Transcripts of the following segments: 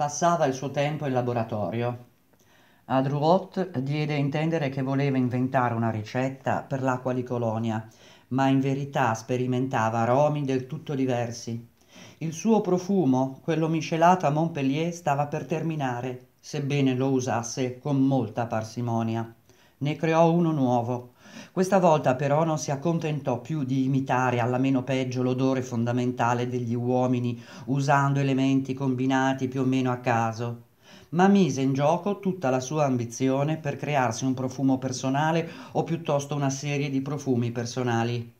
Passava il suo tempo in laboratorio. A Drouot diede a intendere che voleva inventare una ricetta per l'acqua di colonia, ma in verità sperimentava aromi del tutto diversi. Il suo profumo, quello miscelato a Montpellier, stava per terminare, sebbene lo usasse con molta parsimonia. Ne creò uno nuovo, questa volta però non si accontentò più di imitare alla meno peggio l'odore fondamentale degli uomini usando elementi combinati più o meno a caso, ma mise in gioco tutta la sua ambizione per crearsi un profumo personale o piuttosto una serie di profumi personali.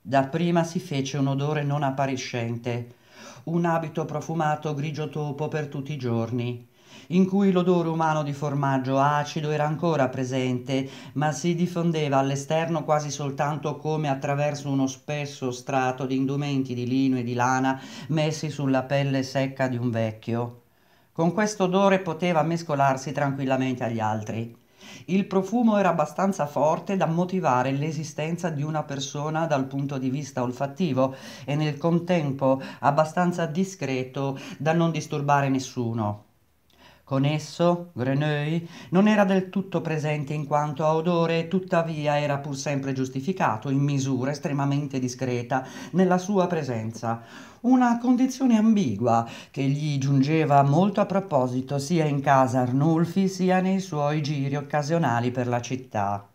Dapprima si fece un odore non appariscente, un abito profumato grigio topo per tutti i giorni, in cui l'odore umano di formaggio acido era ancora presente, ma si diffondeva all'esterno quasi soltanto come attraverso uno spesso strato di indumenti di lino e di lana messi sulla pelle secca di un vecchio. Con questo odore poteva mescolarsi tranquillamente agli altri. Il profumo era abbastanza forte da motivare l'esistenza di una persona dal punto di vista olfattivo e nel contempo abbastanza discreto da non disturbare nessuno. Con esso, Greneuil non era del tutto presente in quanto a odore, tuttavia era pur sempre giustificato, in misura estremamente discreta, nella sua presenza. Una condizione ambigua che gli giungeva molto a proposito sia in casa Arnulfi sia nei suoi giri occasionali per la città.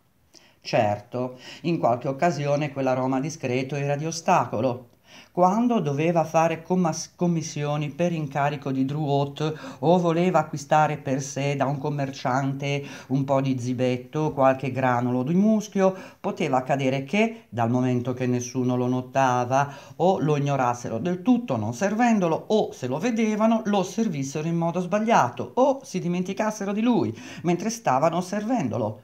Certo, in qualche occasione quell'aroma discreto era di ostacolo, quando doveva fare commas- commissioni per incarico di Druot o voleva acquistare per sé da un commerciante un po' di zibetto, qualche granulo di muschio, poteva accadere che, dal momento che nessuno lo notava, o lo ignorassero del tutto non servendolo, o se lo vedevano lo servissero in modo sbagliato, o si dimenticassero di lui mentre stavano servendolo.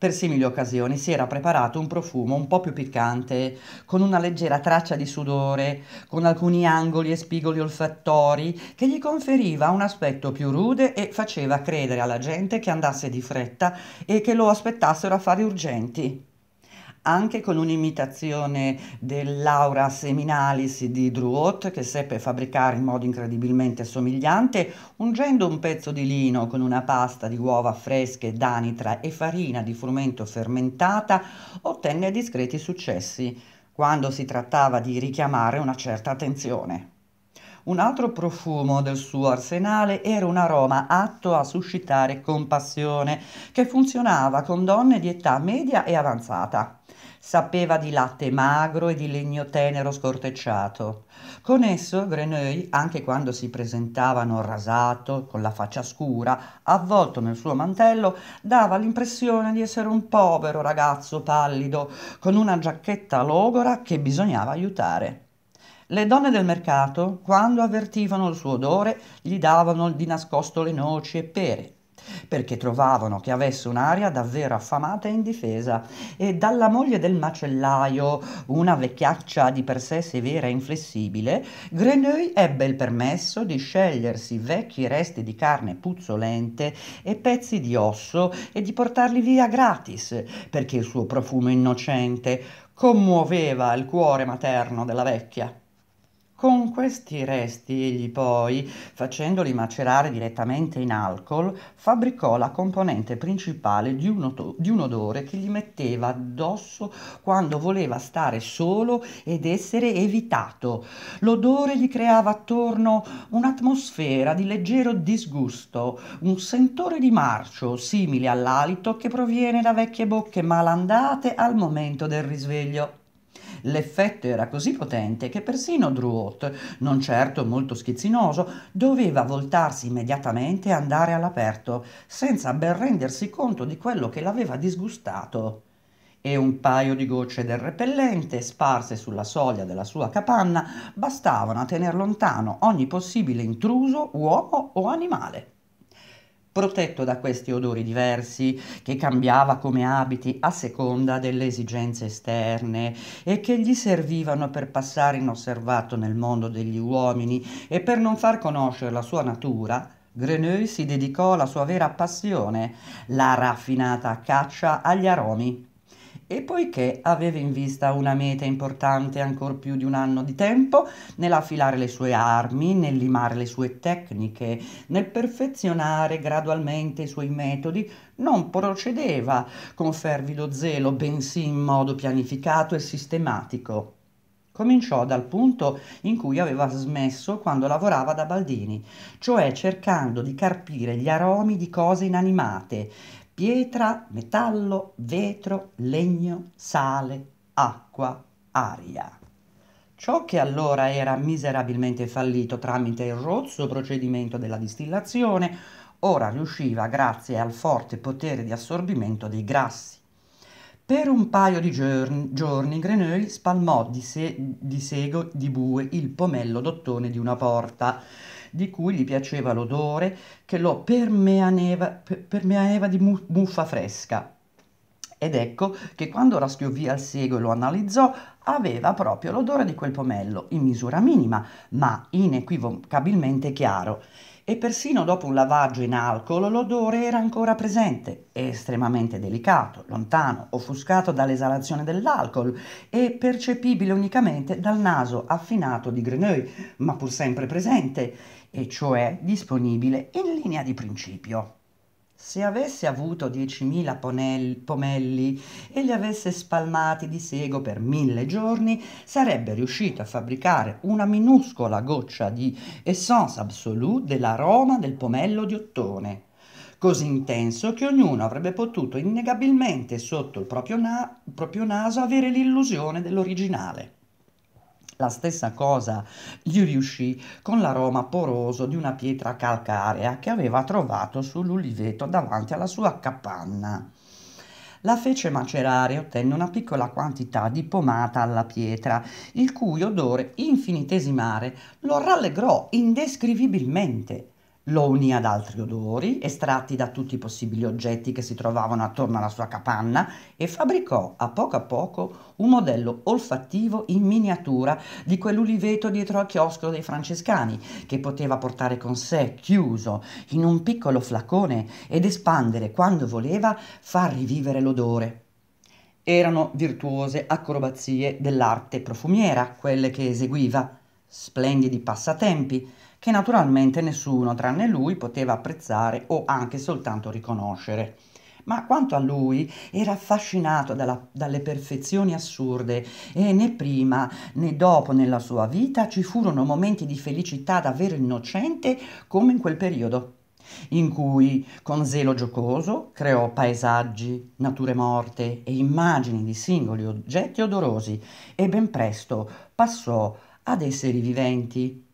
Per simili occasioni si era preparato un profumo un po' più piccante, con una leggera traccia di sudore, con alcuni angoli e spigoli olfattori, che gli conferiva un aspetto più rude e faceva credere alla gente che andasse di fretta e che lo aspettassero affari urgenti anche con un'imitazione dell'aura seminalis di Drouot che seppe fabbricare in modo incredibilmente somigliante, ungendo un pezzo di lino con una pasta di uova fresche d'anitra e farina di frumento fermentata, ottenne discreti successi quando si trattava di richiamare una certa attenzione. Un altro profumo del suo arsenale era un aroma atto a suscitare compassione, che funzionava con donne di età media e avanzata. Sapeva di latte magro e di legno tenero scortecciato. Con esso Greneuil, anche quando si presentava non rasato, con la faccia scura, avvolto nel suo mantello, dava l'impressione di essere un povero ragazzo pallido, con una giacchetta logora che bisognava aiutare. Le donne del mercato, quando avvertivano il suo odore, gli davano di nascosto le noci e pere, perché trovavano che avesse un'aria davvero affamata e indifesa, e dalla moglie del macellaio, una vecchiaccia di per sé severa e inflessibile, Greneuil ebbe il permesso di scegliersi vecchi resti di carne puzzolente e pezzi di osso e di portarli via gratis, perché il suo profumo innocente commuoveva il cuore materno della vecchia. Con questi resti egli poi, facendoli macerare direttamente in alcol, fabbricò la componente principale di un, oto- di un, odore che gli metteva addosso quando voleva stare solo ed essere evitato. L'odore gli creava attorno un'atmosfera di leggero disgusto, un sentore di marcio simile all'alito che proviene da vecchie bocche malandate al momento del risveglio. L'effetto era così potente che persino Druot, non certo molto schizzinoso, doveva voltarsi immediatamente e andare all'aperto, senza ben rendersi conto di quello che l'aveva disgustato e un paio di gocce del repellente sparse sulla soglia della sua capanna bastavano a tener lontano ogni possibile intruso, uomo o animale protetto da questi odori diversi che cambiava come abiti a seconda delle esigenze esterne e che gli servivano per passare inosservato nel mondo degli uomini e per non far conoscere la sua natura, Greneux si dedicò alla sua vera passione, la raffinata caccia agli aromi e poiché aveva in vista una meta importante ancora più di un anno di tempo, nell'affilare le sue armi, nel limare le sue tecniche, nel perfezionare gradualmente i suoi metodi, non procedeva con fervido zelo, bensì in modo pianificato e sistematico. Cominciò dal punto in cui aveva smesso quando lavorava da Baldini, cioè cercando di carpire gli aromi di cose inanimate pietra, metallo, vetro, legno, sale, acqua, aria. Ciò che allora era miserabilmente fallito tramite il rozzo procedimento della distillazione, ora riusciva grazie al forte potere di assorbimento dei grassi. Per un paio di giorni, giorni Greneuil spalmò di, se, di sego di bue il pomello d'ottone di una porta di cui gli piaceva l'odore che lo permeaneva, permeaneva di muffa fresca. Ed ecco che quando raschiò via il sego e lo analizzò, aveva proprio l'odore di quel pomello, in misura minima, ma inequivocabilmente chiaro e persino dopo un lavaggio in alcol l'odore era ancora presente, estremamente delicato, lontano, offuscato dall'esalazione dell'alcol e percepibile unicamente dal naso affinato di Greneuil, ma pur sempre presente, e cioè disponibile in linea di principio se avesse avuto 10.000 ponelli, pomelli e li avesse spalmati di sego per mille giorni, sarebbe riuscito a fabbricare una minuscola goccia di essence absolue dell'aroma del pomello di ottone, così intenso che ognuno avrebbe potuto innegabilmente sotto il proprio, na- proprio naso avere l'illusione dell'originale. La stessa cosa gli riuscì con l'aroma poroso di una pietra calcarea che aveva trovato sull'uliveto davanti alla sua capanna. La fece macerare e ottenne una piccola quantità di pomata alla pietra, il cui odore infinitesimale lo rallegrò indescrivibilmente lo unì ad altri odori, estratti da tutti i possibili oggetti che si trovavano attorno alla sua capanna e fabbricò a poco a poco un modello olfattivo in miniatura di quell'uliveto dietro al chiosco dei francescani che poteva portare con sé chiuso in un piccolo flacone ed espandere quando voleva far rivivere l'odore. Erano virtuose acrobazie dell'arte profumiera quelle che eseguiva splendidi passatempi che naturalmente nessuno tranne lui poteva apprezzare o anche soltanto riconoscere. Ma quanto a lui, era affascinato dalla, dalle perfezioni assurde e né prima né dopo nella sua vita ci furono momenti di felicità davvero innocente come in quel periodo, in cui con zelo giocoso creò paesaggi, nature morte e immagini di singoli oggetti odorosi e ben presto passò ad esseri viventi.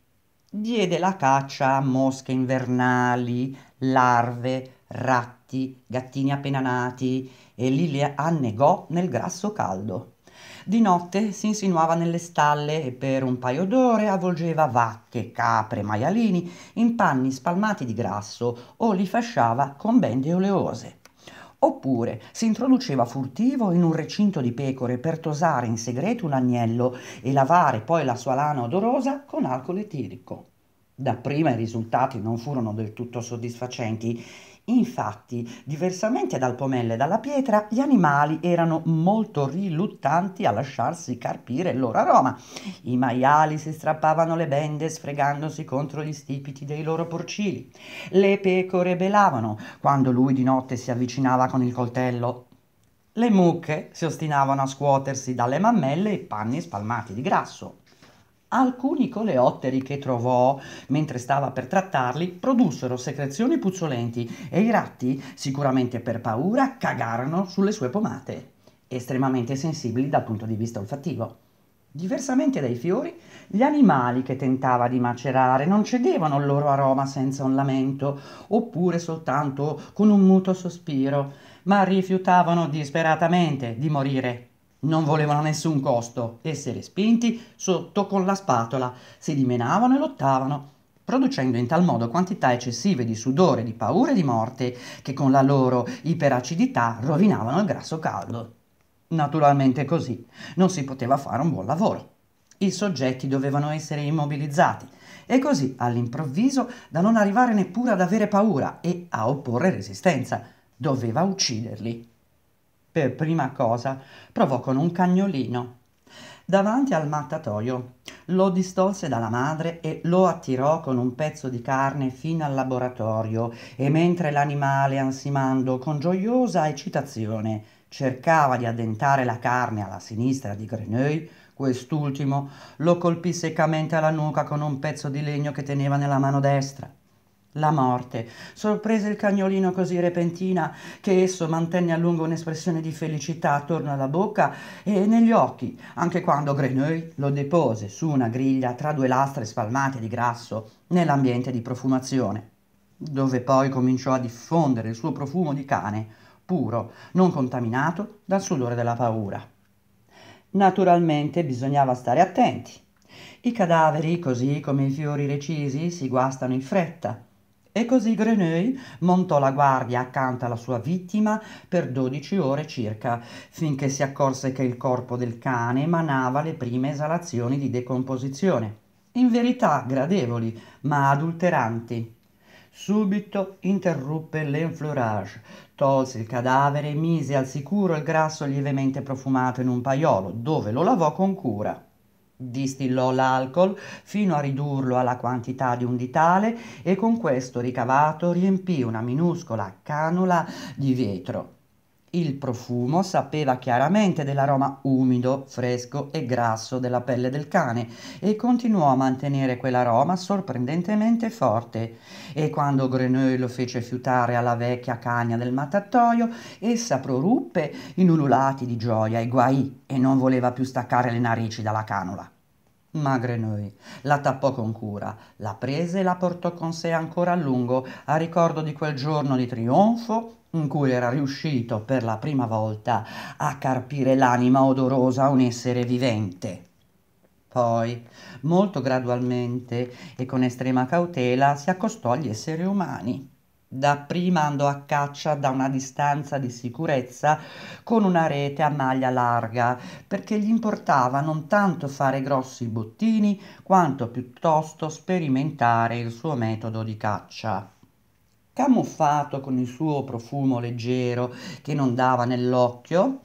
Diede la caccia a mosche invernali, larve, ratti, gattini appena nati e li, li annegò nel grasso caldo. Di notte si insinuava nelle stalle e per un paio d'ore avvolgeva vacche, capre, maialini in panni spalmati di grasso o li fasciava con bende oleose. Oppure si introduceva furtivo in un recinto di pecore per tosare in segreto un agnello e lavare poi la sua lana odorosa con alcol etilico. Dapprima i risultati non furono del tutto soddisfacenti Infatti, diversamente dal pomello e dalla pietra, gli animali erano molto riluttanti a lasciarsi carpire il loro aroma. I maiali si strappavano le bende sfregandosi contro gli stipiti dei loro porcili. Le pecore belavano quando lui di notte si avvicinava con il coltello. Le mucche si ostinavano a scuotersi dalle mammelle i panni spalmati di grasso. Alcuni coleotteri che trovò mentre stava per trattarli produssero secrezioni puzzolenti e i ratti, sicuramente per paura, cagarono sulle sue pomate, estremamente sensibili dal punto di vista olfattivo. Diversamente dai fiori, gli animali che tentava di macerare non cedevano il loro aroma senza un lamento, oppure soltanto con un muto sospiro, ma rifiutavano disperatamente di morire non volevano nessun costo, essere spinti sotto con la spatola, si dimenavano e lottavano, producendo in tal modo quantità eccessive di sudore, di paura e di morte, che con la loro iperacidità rovinavano il grasso caldo. Naturalmente così non si poteva fare un buon lavoro. I soggetti dovevano essere immobilizzati e così all'improvviso da non arrivare neppure ad avere paura e a opporre resistenza. Doveva ucciderli per prima cosa provò con un cagnolino davanti al mattatoio. Lo distolse dalla madre e lo attirò con un pezzo di carne fino al laboratorio e mentre l'animale, ansimando con gioiosa eccitazione, cercava di addentare la carne alla sinistra di Greneuil, quest'ultimo lo colpì seccamente alla nuca con un pezzo di legno che teneva nella mano destra la morte. Sorprese il cagnolino così repentina che esso mantenne a lungo un'espressione di felicità attorno alla bocca e negli occhi, anche quando Grenouille lo depose su una griglia tra due lastre spalmate di grasso nell'ambiente di profumazione, dove poi cominciò a diffondere il suo profumo di cane, puro, non contaminato dal sudore della paura. Naturalmente bisognava stare attenti. I cadaveri, così come i fiori recisi, si guastano in fretta e così Greneuil montò la guardia accanto alla sua vittima per 12 ore circa, finché si accorse che il corpo del cane emanava le prime esalazioni di decomposizione. In verità gradevoli, ma adulteranti. Subito interruppe l'enfleurage, tolse il cadavere e mise al sicuro il grasso lievemente profumato in un paiolo, dove lo lavò con cura distillò l'alcol fino a ridurlo alla quantità di un ditale e con questo ricavato riempì una minuscola canula di vetro. Il profumo sapeva chiaramente dell'aroma umido, fresco e grasso della pelle del cane e continuò a mantenere quell'aroma sorprendentemente forte. E quando Grenouille lo fece fiutare alla vecchia cagna del mattatoio, essa proruppe in ululati di gioia e guai e non voleva più staccare le narici dalla canula. Ma Grenouille la tappò con cura, la prese e la portò con sé ancora a lungo, a ricordo di quel giorno di trionfo in cui era riuscito per la prima volta a carpire l'anima odorosa a un essere vivente. Poi, molto gradualmente e con estrema cautela, si accostò agli esseri umani. Dapprima andò a caccia da una distanza di sicurezza con una rete a maglia larga, perché gli importava non tanto fare grossi bottini quanto piuttosto sperimentare il suo metodo di caccia camuffato con il suo profumo leggero che non dava nell'occhio,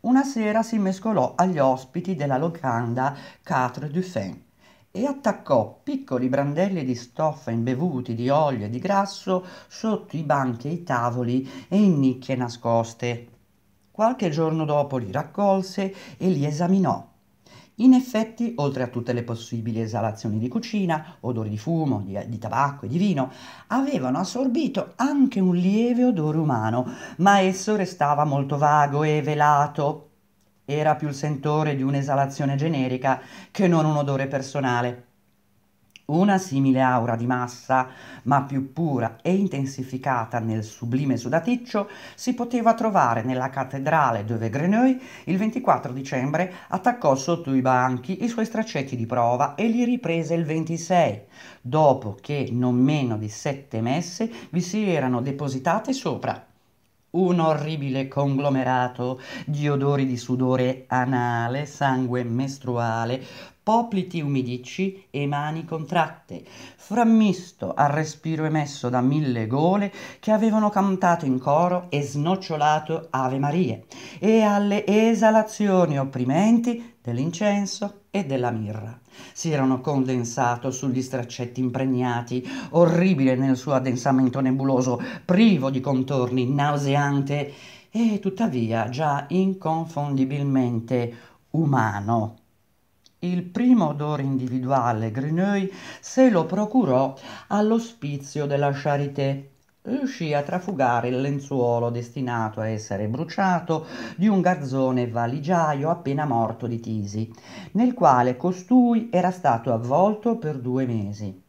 una sera si mescolò agli ospiti della locanda Quatre du Fin e attaccò piccoli brandelli di stoffa imbevuti di olio e di grasso sotto i banchi e i tavoli e in nicchie nascoste. Qualche giorno dopo li raccolse e li esaminò in effetti, oltre a tutte le possibili esalazioni di cucina, odori di fumo, di, di, tabacco e di vino, avevano assorbito anche un lieve odore umano, ma esso restava molto vago e velato. Era più il sentore di un'esalazione generica che non un odore personale. Una simile aura di massa, ma più pura e intensificata nel sublime sudaticcio, si poteva trovare nella cattedrale dove Greneuil il 24 dicembre attaccò sotto i banchi i suoi straccetti di prova e li riprese il 26, dopo che non meno di sette messe vi si erano depositate sopra un orribile conglomerato di odori di sudore anale, sangue mestruale, popliti umidici e mani contratte, frammisto al respiro emesso da mille gole che avevano cantato in coro e snocciolato Ave Marie, e alle esalazioni opprimenti dell'incenso e della mirra. Si erano condensato sugli straccetti impregnati, orribile nel suo addensamento nebuloso, privo di contorni, nauseante e tuttavia già inconfondibilmente umano. Il primo odore individuale Grineuil se lo procurò all'ospizio della Charité. Riuscì a trafugare il lenzuolo destinato a essere bruciato di un garzone valigiaio appena morto di tisi, nel quale costui era stato avvolto per due mesi.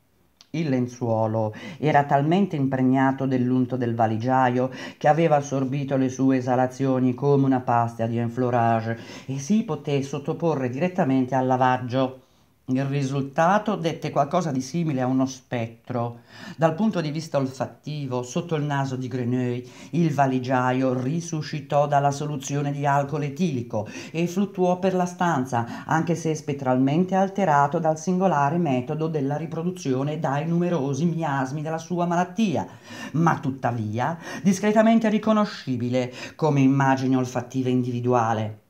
Il lenzuolo era talmente impregnato dell'unto del valigiaio che aveva assorbito le sue esalazioni come una pasta di enflorage e si poté sottoporre direttamente al lavaggio. Il risultato dette qualcosa di simile a uno spettro. Dal punto di vista olfattivo, sotto il naso di Greneuil, il valigiaio risuscitò dalla soluzione di alcol etilico e fluttuò per la stanza, anche se spettralmente alterato dal singolare metodo della riproduzione dai numerosi miasmi della sua malattia, ma tuttavia discretamente riconoscibile come immagine olfattiva individuale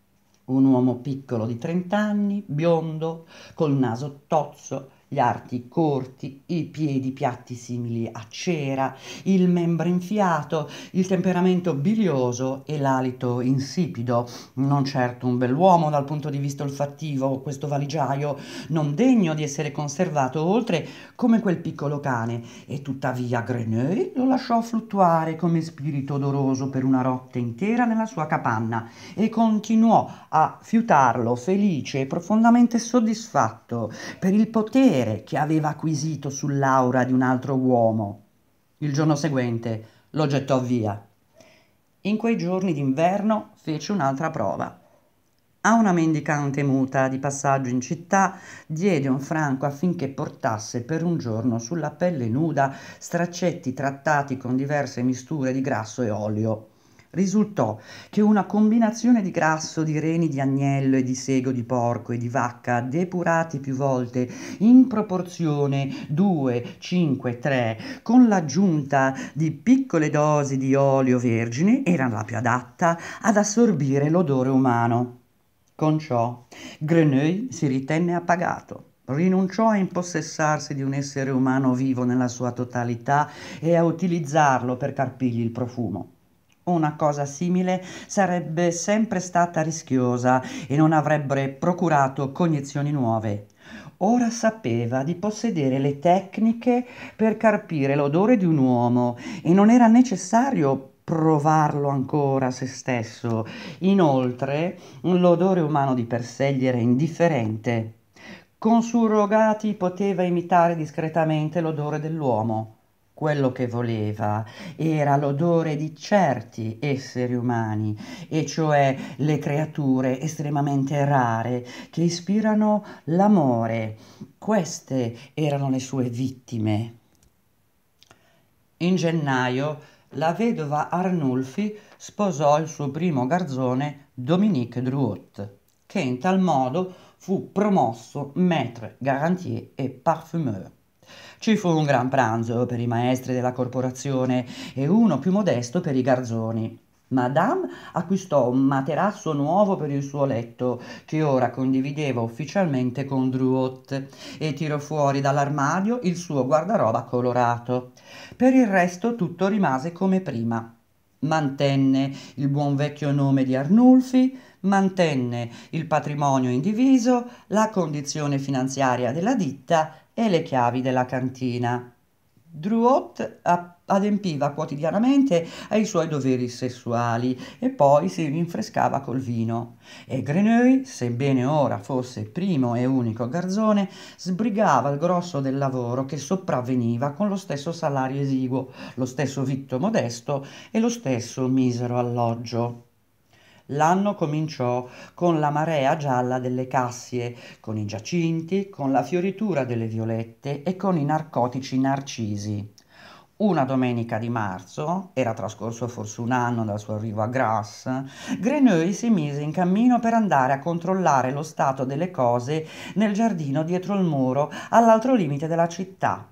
un uomo piccolo di 30 anni, biondo, col naso tozzo, gli arti corti, i piedi piatti simili a cera, il membro infiato, il temperamento bilioso e l'alito insipido. Non certo un bell'uomo dal punto di vista olfattivo, questo valigiaio, non degno di essere conservato oltre come quel piccolo cane, e tuttavia Greneuil lo lasciò fluttuare come spirito odoroso per una notte intera nella sua capanna e continuò a fiutarlo felice e profondamente soddisfatto per il potere potere che aveva acquisito sull'aura di un altro uomo. Il giorno seguente lo gettò via. In quei giorni d'inverno fece un'altra prova. A una mendicante muta di passaggio in città diede un franco affinché portasse per un giorno sulla pelle nuda straccetti trattati con diverse misture di grasso e olio risultò che una combinazione di grasso di reni di agnello e di sego di porco e di vacca depurati più volte in proporzione 2, 5, 3 con l'aggiunta di piccole dosi di olio vergine era la più adatta ad assorbire l'odore umano. Con ciò Greneuil si ritenne appagato. Rinunciò a impossessarsi di un essere umano vivo nella sua totalità e a utilizzarlo per carpigli il profumo. Una cosa simile sarebbe sempre stata rischiosa e non avrebbe procurato cognizioni nuove. Ora sapeva di possedere le tecniche per carpire l'odore di un uomo e non era necessario provarlo ancora a se stesso. Inoltre, l'odore umano di per sé gli era indifferente. Con surrogati poteva imitare discretamente l'odore dell'uomo. Quello che voleva era l'odore di certi esseri umani, e cioè le creature estremamente rare che ispirano l'amore. Queste erano le sue vittime. In gennaio la vedova Arnulfi sposò il suo primo garzone Dominique Drouot, che in tal modo fu promosso maître garantier e parfumeur. Ci fu un gran pranzo per i maestri della corporazione e uno più modesto per i garzoni. Madame acquistò un materasso nuovo per il suo letto, che ora condivideva ufficialmente con Drouot, e tirò fuori dall'armadio il suo guardaroba colorato. Per il resto tutto rimase come prima. Mantenne il buon vecchio nome di Arnulfi, mantenne il patrimonio indiviso, la condizione finanziaria della ditta e le chiavi della cantina. Drouot adempiva quotidianamente ai suoi doveri sessuali e poi si rinfrescava col vino. E Greneuil, sebbene ora fosse primo e unico garzone, sbrigava il grosso del lavoro che sopravveniva con lo stesso salario esiguo, lo stesso vitto modesto e lo stesso misero alloggio. L'anno cominciò con la marea gialla delle cassie, con i giacinti, con la fioritura delle violette e con i narcotici narcisi. Una domenica di marzo, era trascorso forse un anno dal suo arrivo a Grasse, Greneuil si mise in cammino per andare a controllare lo stato delle cose nel giardino dietro il muro, all'altro limite della città.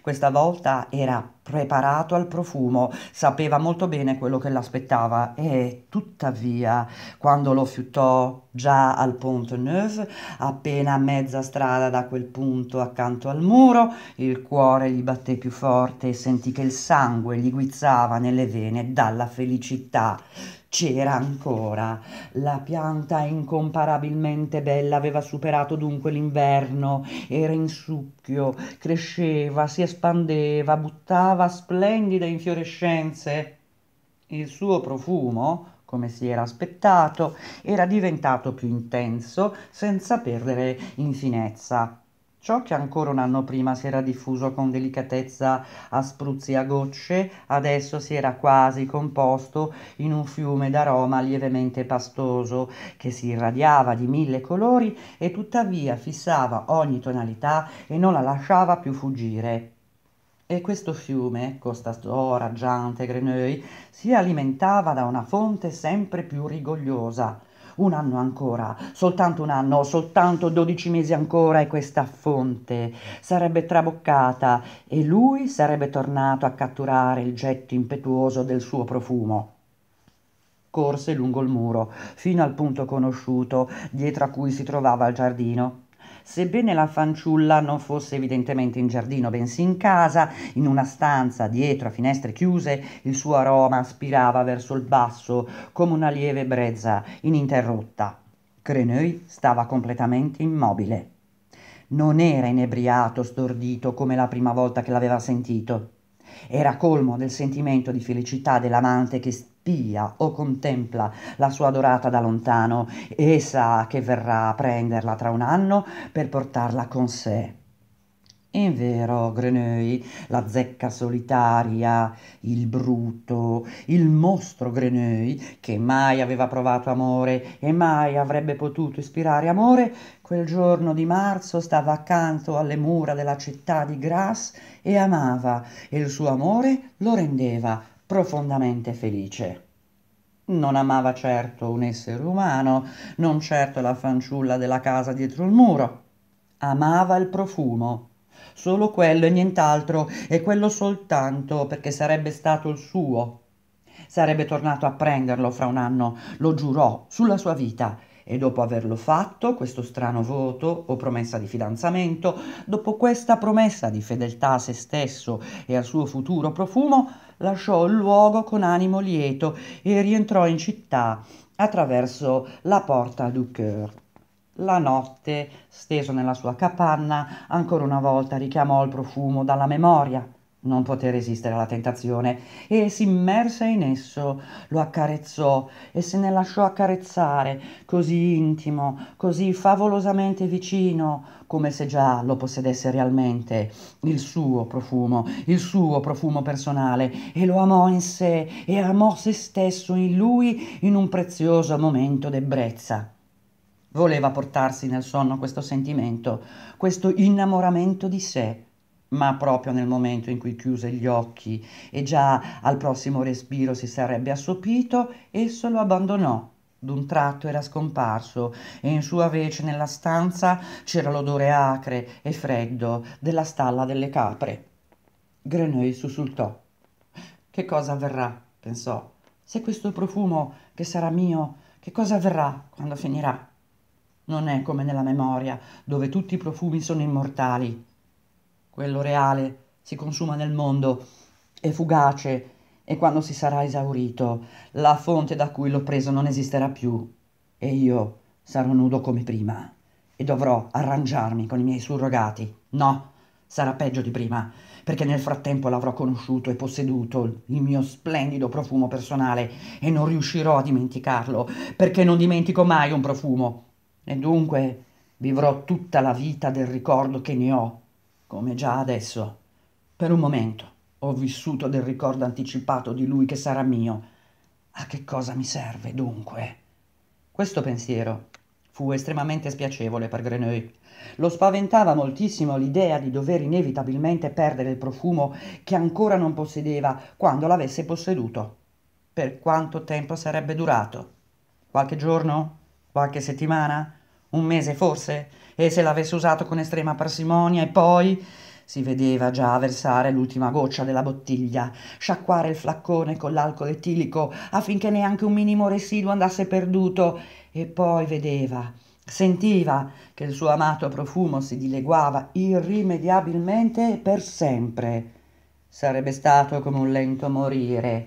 Questa volta era preparato al profumo, sapeva molto bene quello che l'aspettava e tuttavia, quando lo fiutò già al Pont Neuf, appena a mezza strada da quel punto accanto al muro, il cuore gli batté più forte e sentì che il sangue gli guizzava nelle vene dalla felicità. C'era ancora. La pianta incomparabilmente bella aveva superato dunque l'inverno, era in succhio, cresceva, si espandeva, buttava splendide infiorescenze. Il suo profumo, come si era aspettato, era diventato più intenso senza perdere in finezza. Ciò che ancora un anno prima si era diffuso con delicatezza a spruzzi a gocce, adesso si era quasi composto in un fiume d'aroma lievemente pastoso, che si irradiava di mille colori e tuttavia fissava ogni tonalità e non la lasciava più fuggire. E questo fiume, Costa raggiante, Giante, Greneuil, si alimentava da una fonte sempre più rigogliosa, un anno ancora, soltanto un anno, soltanto dodici mesi ancora e questa fonte sarebbe traboccata e lui sarebbe tornato a catturare il getto impetuoso del suo profumo. Corse lungo il muro, fino al punto conosciuto, dietro a cui si trovava il giardino. Sebbene la fanciulla non fosse evidentemente in giardino, bensì in casa, in una stanza dietro a finestre chiuse, il suo aroma aspirava verso il basso come una lieve brezza ininterrotta. Creneuil stava completamente immobile. Non era inebriato, stordito come la prima volta che l'aveva sentito. Era colmo del sentimento di felicità dell'amante che stava spia o contempla la sua adorata da lontano e sa che verrà a prenderla tra un anno per portarla con sé. In vero, Greneuil, la zecca solitaria, il bruto, il mostro Greneuil, che mai aveva provato amore e mai avrebbe potuto ispirare amore, quel giorno di marzo stava accanto alle mura della città di Grasse e amava, e il suo amore lo rendeva profondamente felice. Non amava certo un essere umano, non certo la fanciulla della casa dietro il muro. Amava il profumo, solo quello e nient'altro, e quello soltanto perché sarebbe stato il suo. Sarebbe tornato a prenderlo fra un anno, lo giurò, sulla sua vita, e dopo averlo fatto, questo strano voto o promessa di fidanzamento, dopo questa promessa di fedeltà a se stesso e al suo futuro profumo, lasciò il luogo con animo lieto e rientrò in città attraverso la porta du Coeur. La notte, steso nella sua capanna, ancora una volta richiamò il profumo dalla memoria non poté resistere alla tentazione e s'immerse in esso, lo accarezzò e se ne lasciò accarezzare, così intimo, così favolosamente vicino, come se già lo possedesse realmente, il suo profumo, il suo profumo personale, e lo amò in sé e amò se stesso in lui in un prezioso momento d'ebbrezza. Voleva portarsi nel sonno questo sentimento, questo innamoramento di sé, ma proprio nel momento in cui chiuse gli occhi e già al prossimo respiro si sarebbe assopito, esso lo abbandonò. D'un tratto era scomparso e in sua vece nella stanza c'era l'odore acre e freddo della stalla delle capre. Grenouille sussultò. Che cosa avverrà? pensò. Se questo profumo che sarà mio, che cosa avverrà quando finirà? Non è come nella memoria, dove tutti i profumi sono immortali quello reale, si consuma nel mondo, è fugace e quando si sarà esaurito la fonte da cui l'ho preso non esisterà più e io sarò nudo come prima e dovrò arrangiarmi con i miei surrogati. No, sarà peggio di prima, perché nel frattempo l'avrò conosciuto e posseduto il mio splendido profumo personale e non riuscirò a dimenticarlo, perché non dimentico mai un profumo. E dunque vivrò tutta la vita del ricordo che ne ho come già adesso per un momento ho vissuto del ricordo anticipato di lui che sarà mio a che cosa mi serve dunque questo pensiero fu estremamente spiacevole per Grenouille. Lo spaventava moltissimo l'idea di dover inevitabilmente perdere il profumo che ancora non possedeva quando l'avesse posseduto. Per quanto tempo sarebbe durato? Qualche giorno? Qualche settimana? Un mese forse? e se l'avesse usato con estrema parsimonia e poi si vedeva già versare l'ultima goccia della bottiglia, sciacquare il flaccone con l'alcol etilico affinché neanche un minimo residuo andasse perduto e poi vedeva, sentiva che il suo amato profumo si dileguava irrimediabilmente e per sempre. Sarebbe stato come un lento morire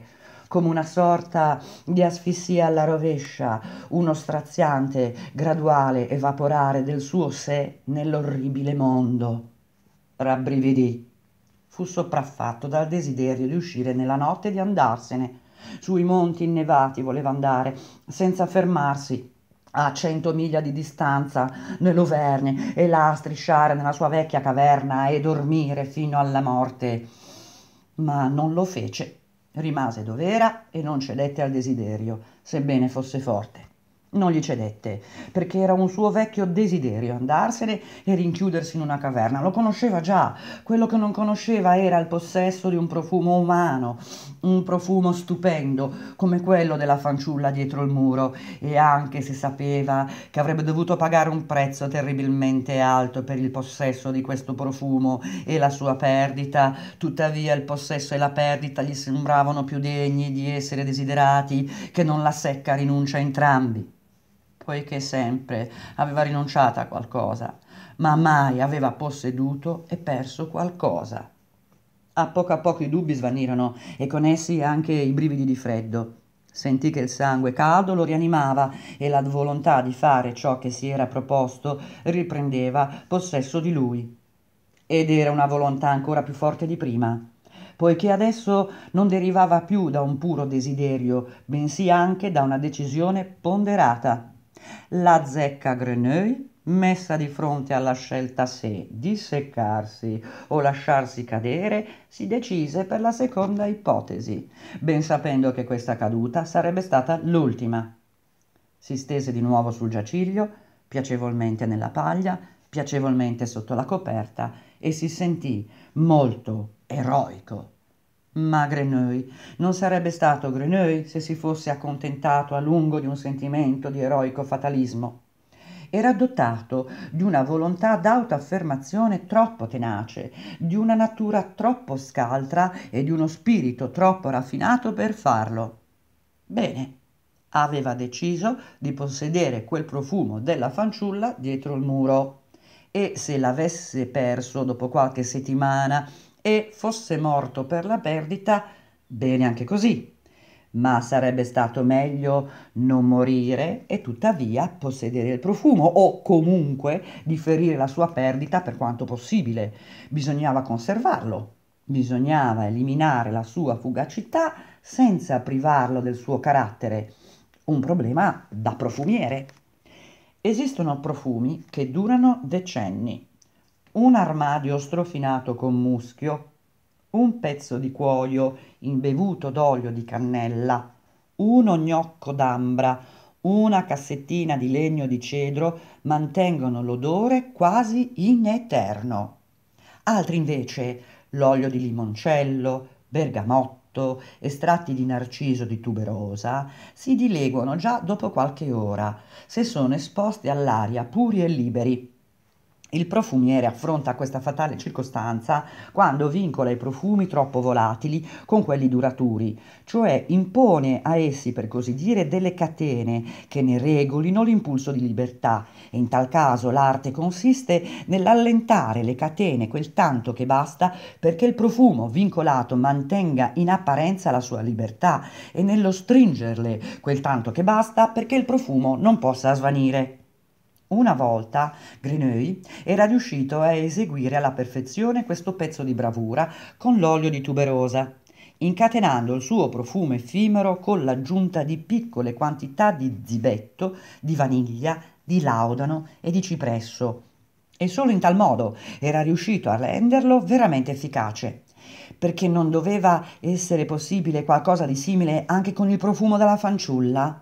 come una sorta di asfissia alla rovescia, uno straziante, graduale evaporare del suo sé nell'orribile mondo. Rabbrividì. Fu sopraffatto dal desiderio di uscire nella notte e di andarsene. Sui monti innevati voleva andare, senza fermarsi, a cento miglia di distanza nell'Overne e là strisciare nella sua vecchia caverna e dormire fino alla morte. Ma non lo fece Rimase dov'era e non cedette al desiderio, sebbene fosse forte non gli cedette, perché era un suo vecchio desiderio andarsene e rinchiudersi in una caverna. Lo conosceva già, quello che non conosceva era il possesso di un profumo umano, un profumo stupendo, come quello della fanciulla dietro il muro, e anche se sapeva che avrebbe dovuto pagare un prezzo terribilmente alto per il possesso di questo profumo e la sua perdita, tuttavia il possesso e la perdita gli sembravano più degni di essere desiderati che non la secca rinuncia a entrambi poiché sempre aveva rinunciato a qualcosa, ma mai aveva posseduto e perso qualcosa. A poco a poco i dubbi svanirono e con essi anche i brividi di freddo. Sentì che il sangue caldo lo rianimava e la volontà di fare ciò che si era proposto riprendeva possesso di lui. Ed era una volontà ancora più forte di prima, poiché adesso non derivava più da un puro desiderio, bensì anche da una decisione ponderata. La zecca Greneuil, messa di fronte alla scelta se disseccarsi o lasciarsi cadere, si decise per la seconda ipotesi, ben sapendo che questa caduta sarebbe stata l'ultima. Si stese di nuovo sul giaciglio, piacevolmente nella paglia, piacevolmente sotto la coperta, e si sentì molto eroico ma Greneuil. Non sarebbe stato Greneuil se si fosse accontentato a lungo di un sentimento di eroico fatalismo. Era dotato di una volontà d'autoaffermazione troppo tenace, di una natura troppo scaltra e di uno spirito troppo raffinato per farlo. Bene, aveva deciso di possedere quel profumo della fanciulla dietro il muro e se l'avesse perso dopo qualche settimana e fosse morto per la perdita, bene anche così, ma sarebbe stato meglio non morire e tuttavia possedere il profumo o comunque differire la sua perdita per quanto possibile. Bisognava conservarlo, bisognava eliminare la sua fugacità senza privarlo del suo carattere, un problema da profumiere. Esistono profumi che durano decenni, un armadio strofinato con muschio, un pezzo di cuoio imbevuto d'olio di cannella, uno gnocco d'ambra, una cassettina di legno di cedro mantengono l'odore quasi in eterno. Altri invece l'olio di limoncello, bergamotto, estratti di narciso di tuberosa si dileguano già dopo qualche ora, se sono esposti all'aria puri e liberi il profumiere affronta questa fatale circostanza quando vincola i profumi troppo volatili con quelli duraturi, cioè impone a essi, per così dire, delle catene che ne regolino l'impulso di libertà e in tal caso l'arte consiste nell'allentare le catene quel tanto che basta perché il profumo vincolato mantenga in apparenza la sua libertà e nello stringerle quel tanto che basta perché il profumo non possa svanire. Una volta Greneuil era riuscito a eseguire alla perfezione questo pezzo di bravura con l'olio di tuberosa, incatenando il suo profumo effimero con l'aggiunta di piccole quantità di zibetto, di vaniglia, di laudano e di cipresso. E solo in tal modo era riuscito a renderlo veramente efficace, perché non doveva essere possibile qualcosa di simile anche con il profumo della fanciulla.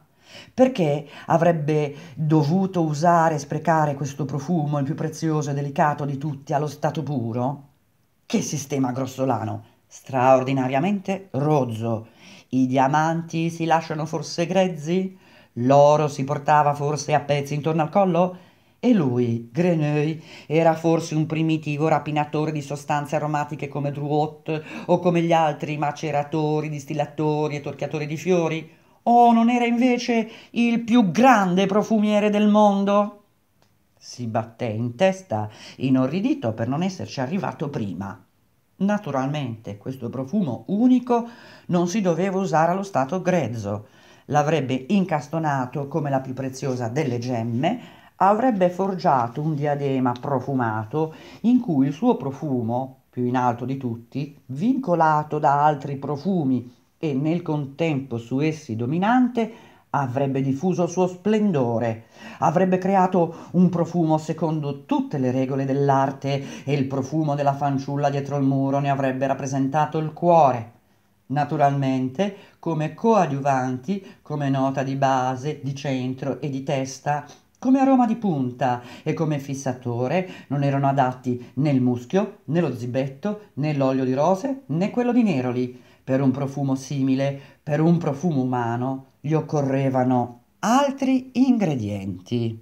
Perché avrebbe dovuto usare e sprecare questo profumo, il più prezioso e delicato di tutti, allo stato puro? Che sistema grossolano, straordinariamente rozzo. I diamanti si lasciano forse grezzi? L'oro si portava forse a pezzi intorno al collo? E lui, Greneuil, era forse un primitivo rapinatore di sostanze aromatiche come Drouot o come gli altri maceratori, distillatori e torchiatori di fiori? Oh, non era invece il più grande profumiere del mondo? Si batté in testa, inorridito per non esserci arrivato prima. Naturalmente questo profumo unico non si doveva usare allo stato grezzo. L'avrebbe incastonato come la più preziosa delle gemme, avrebbe forgiato un diadema profumato in cui il suo profumo, più in alto di tutti, vincolato da altri profumi e nel contempo su essi dominante avrebbe diffuso il suo splendore, avrebbe creato un profumo secondo tutte le regole dell'arte e il profumo della fanciulla dietro il muro ne avrebbe rappresentato il cuore. Naturalmente, come coadiuvanti, come nota di base, di centro e di testa, come aroma di punta e come fissatore non erano adatti né il muschio, né lo zibetto, né l'olio di rose, né quello di neroli per un profumo simile, per un profumo umano, gli occorrevano altri ingredienti.